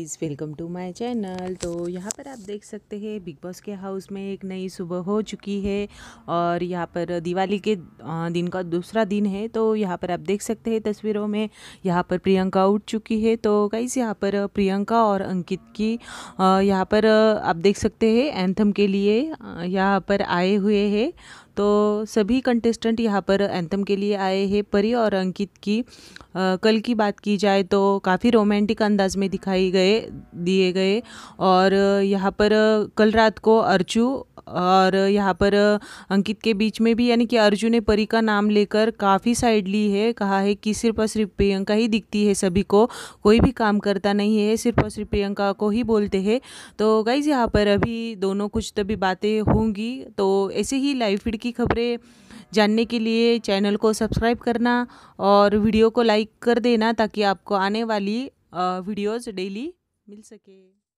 is welcome to my channel तो यहाँ पर आप देख सकते हैं बिग बॉस के हाउस में एक नई सुबह हो चुकी है और यहाँ पर दिवाली के दिन का दूसरा दिन है तो यहाँ पर आप देख सकते हैं तस्वीरों में यहाँ पर प्रियंका उठ चुकी है तो कई यहाँ पर प्रियंका और अंकित की यहाँ पर आप देख सकते हैं एंथम के लिए यहाँ पर आए हुए हैं तो सभी कंटेस्टेंट यहाँ पर एंथम के लिए आए हैं परी और अंकित की आ, कल की बात की जाए तो काफ़ी रोमांटिक अंदाज में दिखाई गए दिए गए और यहाँ पर कल रात को अर्चू और यहाँ पर अंकित के बीच में भी यानी कि अर्जुन ने परी का नाम लेकर काफ़ी साइड ली है कहा है कि सिर्फ और सिर्फ प्रियंका ही दिखती है सभी को कोई भी काम करता नहीं है सिर्फ और सिर्फ प्रियंका को ही बोलते हैं तो गाइज यहाँ पर अभी दोनों कुछ तभी तो बातें होंगी तो ऐसे ही लाइव फीड की खबरें जानने के लिए चैनल को सब्सक्राइब करना और वीडियो को लाइक कर देना ताकि आपको आने वाली वीडियोज़ डेली मिल सके